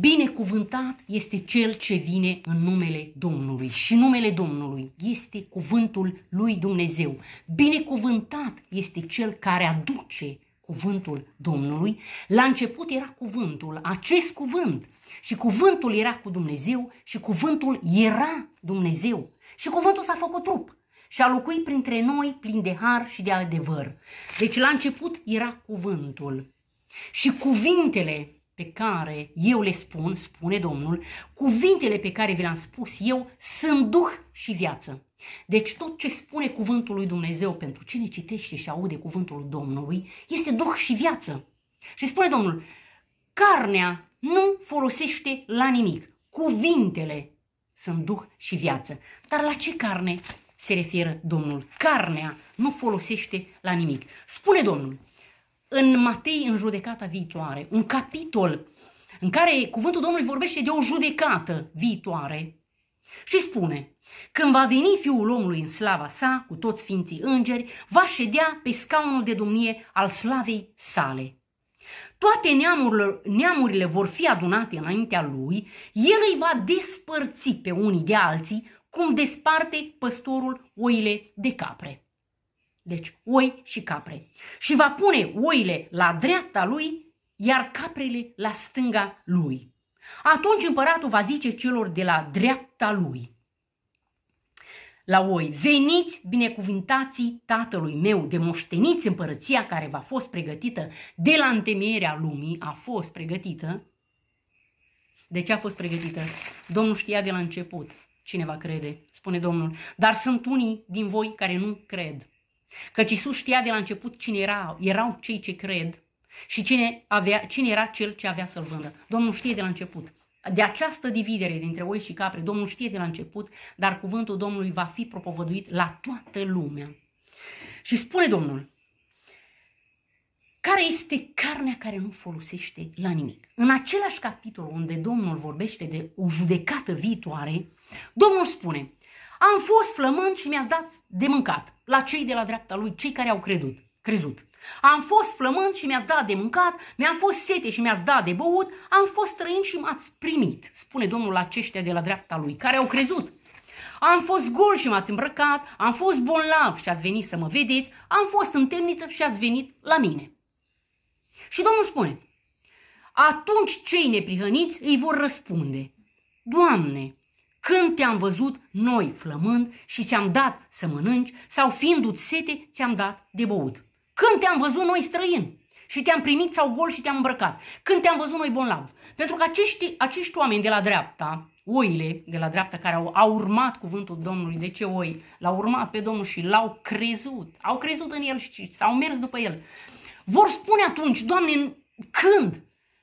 Binecuvântat este cel ce vine în numele Domnului și numele Domnului este cuvântul lui Dumnezeu. Binecuvântat este cel care aduce cuvântul Domnului. La început era cuvântul, acest cuvânt. Și cuvântul era cu Dumnezeu și cuvântul era Dumnezeu. Și cuvântul s-a făcut trup și a locuit printre noi plin de har și de adevăr. Deci la început era cuvântul. Și cuvintele pe care eu le spun, spune Domnul, cuvintele pe care vi le-am spus eu sunt duh și viață. Deci tot ce spune cuvântul lui Dumnezeu pentru cine citește și aude cuvântul Domnului este duh și viață. Și spune Domnul, carnea nu folosește la nimic. Cuvintele sunt duh și viață. Dar la ce carne se referă Domnul? Carnea nu folosește la nimic. Spune Domnul, în Matei, în judecata viitoare, un capitol în care cuvântul Domnului vorbește de o judecată viitoare și spune, când va veni Fiul omului în slava sa, cu toți ființii îngeri, va ședea pe scaunul de domnie al slavei sale. Toate neamurile, neamurile vor fi adunate înaintea lui, el îi va despărți pe unii de alții, cum desparte păstorul oile de capre. Deci oi și capre. Și va pune oile la dreapta lui, iar caprele la stânga lui. Atunci împăratul va zice celor de la dreapta lui la oi, veniți binecuvântații tatălui meu, de moșteniți împărăția care v-a fost pregătită de la întemeierea lumii, a fost pregătită. De ce a fost pregătită? Domnul știa de la început cine va crede, spune Domnul. Dar sunt unii din voi care nu cred. Căci Isus știa de la început cine erau, erau cei ce cred și cine, avea, cine era cel ce avea să-l vândă. Domnul știe de la început. De această dividere dintre oi și capre, Domnul știe de la început, dar cuvântul Domnului va fi propovăduit la toată lumea. Și spune Domnul, care este carnea care nu folosește la nimic. În același capitol unde Domnul vorbește de o judecată viitoare, Domnul spune, am fost flămând și mi-ați dat de mâncat la cei de la dreapta lui, cei care au credut, crezut. Am fost flămând și mi-ați dat de mâncat, mi-am fost sete și mi-ați dat de băut, am fost străin și m-ați primit, spune Domnul aceștia de la dreapta lui, care au crezut. Am fost gol și m-ați îmbrăcat, am fost bolnav și ați venit să mă vedeți, am fost în temniță și ați venit la mine. Și Domnul spune, atunci cei neprihăniți îi vor răspunde, Doamne, când te-am văzut noi flămând și ți-am dat să mănânci sau fiindu-ți sete, ți-am dat de băut? Când te-am văzut noi străini și te-am primit sau gol și te-am îmbrăcat? Când te-am văzut noi bonlav. Pentru că acești, acești oameni de la dreapta, oile de la dreapta care au, au urmat cuvântul Domnului, de ce oi? L-au urmat pe Domnul și l-au crezut, au crezut în el și s-au mers după el. Vor spune atunci, Doamne, când?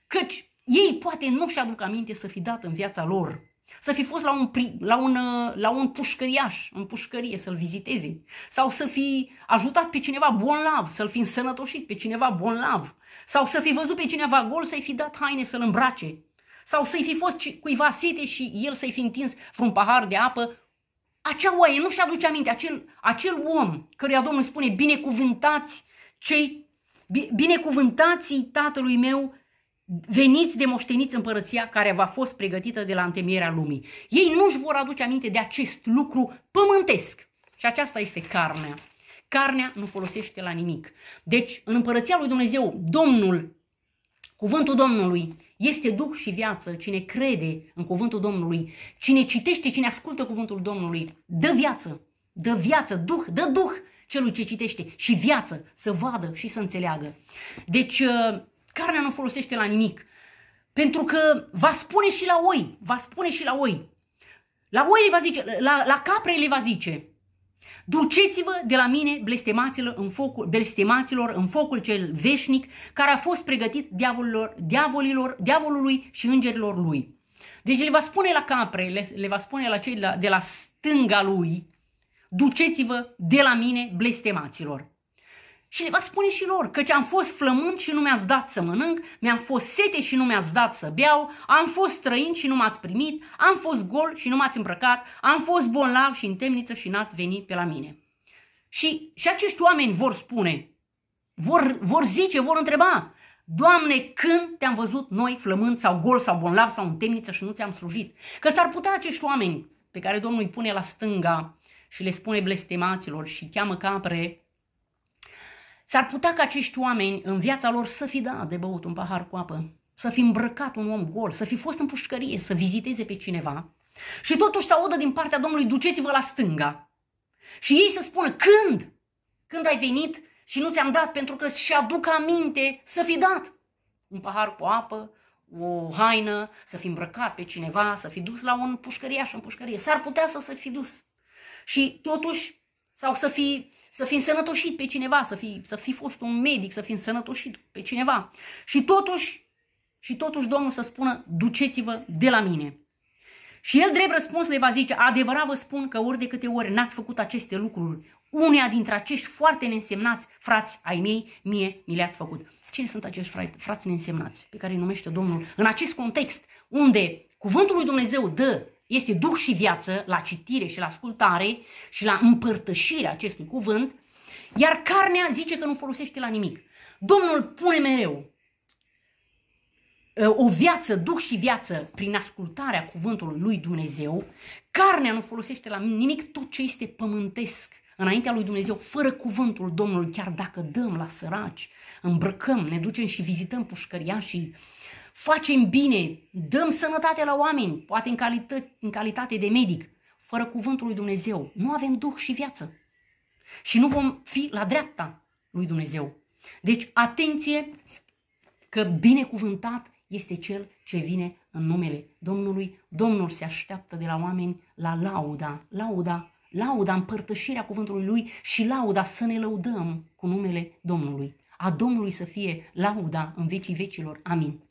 Căci ei poate nu-și aduc aminte să fi dat în viața lor să fi fost la un, la un, uh, la un pușcăriaș, în pușcărie, să-l viziteze. Sau să fi ajutat pe cineva bolnav, să-l fi însănătoșit pe cineva bolnav. Sau să fi văzut pe cineva gol, să-i fi dat haine să-l îmbrace. Sau să-i fi fost cuiva sete și el să-i fi întins vreun pahar de apă. Acea oaie nu-și aduce aminte, acel, acel om căruia Domnul spune, binecuvântați cei, binecuvântații tatălui meu Veniți de moșteniți împărăția care v-a fost pregătită de la întemeierea lumii. Ei nu-și vor aduce aminte de acest lucru pământesc. Și aceasta este carnea. Carnea nu folosește la nimic. Deci, în împărăția lui Dumnezeu, Domnul, cuvântul Domnului, este duc și viață. Cine crede în cuvântul Domnului, cine citește, cine ascultă cuvântul Domnului, dă viață, dă viață, duh, dă duh celui ce citește și viață, să vadă și să înțeleagă. Deci, uh, carnea nu folosește la nimic. Pentru că va spune și la oi, va spune și la oi. La oi le va zice, la, la capre le va zice, Duceți-vă de la mine, blestemaților în, focul, blestemaților, în focul cel veșnic, care a fost pregătit diavolilor, diavolilor, diavolului și îngerilor lui. Deci le va spune la capre, le, le va spune la cei de la, de la stânga lui, duceți-vă de la mine, blestemaților. Și le va spune și lor, căci am fost flământ și nu mi-ați dat să mănânc, mi-am fost sete și nu mi-ați dat să beau, am fost străin și nu m-ați primit, am fost gol și nu m-ați îmbrăcat, am fost bolnav și în temniță și n-ați venit pe la mine. Și, și acești oameni vor spune, vor, vor zice, vor întreba, Doamne, când te-am văzut noi flământ sau gol sau bolnav sau în temniță și nu ți-am slujit? Că s-ar putea acești oameni pe care Domnul îi pune la stânga și le spune blestemaților și cheamă capre S-ar putea ca acești oameni în viața lor să fi dat de băut un pahar cu apă, să fi îmbrăcat un om gol, să fi fost în pușcărie, să viziteze pe cineva și totuși să audă din partea Domnului, duceți-vă la stânga. Și ei să spună, când? Când ai venit și nu ți-am dat pentru că și aduc aminte să fi dat un pahar cu apă, o haină, să fi îmbrăcat pe cineva, să fi dus la un pușcăriaș în pușcărie. S-ar putea să se fi dus. Și totuși sau să fi, să fi însănătoșit pe cineva, să fi, să fi fost un medic, să fi însănătoșit pe cineva. Și totuși, și totuși Domnul să spună, duceți-vă de la mine. Și el drept răspuns le va zice, adevărat vă spun că ori de câte ori n-ați făcut aceste lucruri, unea dintre acești foarte neînsemnați frați ai mei, mie mi le-ați făcut. Cine sunt acești frați, frați neînsemnați pe care îi numește Domnul în acest context unde cuvântul lui Dumnezeu dă este duh și viață la citire și la ascultare și la împărtășirea acestui cuvânt, iar carnea zice că nu folosește la nimic. Domnul pune mereu uh, o viață, duh și viață prin ascultarea cuvântului lui Dumnezeu, carnea nu folosește la nimic tot ce este pământesc înaintea lui Dumnezeu, fără cuvântul Domnului, chiar dacă dăm la săraci, îmbrăcăm, ne ducem și vizităm pușcăriașii, și facem bine, dăm sănătate la oameni, poate în, calitate, în calitate de medic, fără cuvântul lui Dumnezeu, nu avem duh și viață. Și nu vom fi la dreapta lui Dumnezeu. Deci, atenție că binecuvântat este cel ce vine în numele Domnului. Domnul se așteaptă de la oameni la lauda, lauda, lauda, împărtășirea cuvântului lui și lauda să ne lăudăm cu numele Domnului. A Domnului să fie lauda în vecii vecilor. Amin.